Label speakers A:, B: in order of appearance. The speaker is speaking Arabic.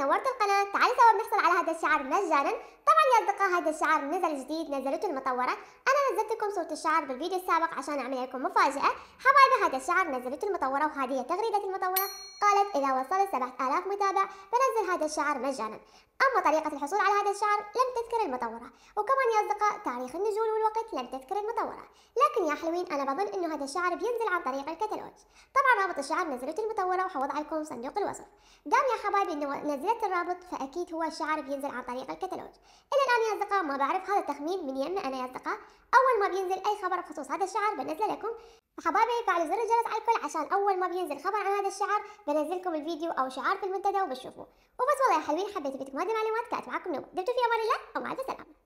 A: نورت القناة تعالوا سوا بنحصل على هذا الشعر مجانا طبعا يا أصدقاء هذا الشعر نزل جديد نزلته المطورة أنا نزلت لكم صورة الشعر بالفيديو السابق عشان أعمل لكم مفاجأة حبايبي هذا الشعر نزلته المطورة وهذه هي تغريدة المطورة قالت إذا وصلت 7000 متابع بنزل هذا الشعر مجانا أما طريقة الحصول على هذا الشعر لم تذكر المطورة وكمان يا أصدقاء تاريخ النزول والوقت لم تذكر المطورة لكن يا حلوين أنا بظن إنه هذا الشعر بينزل عن طريق الكتالوج طبعا رابط الشعر نزلته المطورة وحوضع لكم صندوق الوصف دام يا حبايبي إنه نزلت الرابط فأكيد هو الشعر بينزل عن طريق الكتالوج إلى الآن يا أصدقاء ما بعرف هذا التخمين من يمنا أنا يا أصدقاء أول ما بينزل أي خبر بخصوص هذا الشعر بنزله لكم حبايبي فعلوا زر الجرس على الكل عشان اول ما بينزل خبر عن هذا الشعار بنزلكم الفيديو او شعار في المنتدى وبتشوفوه وبس والله يا حلوين حبيت افيدكم هذه المعلومات كانت معكم نوبة دمتم في امان الله ومع
B: السلامه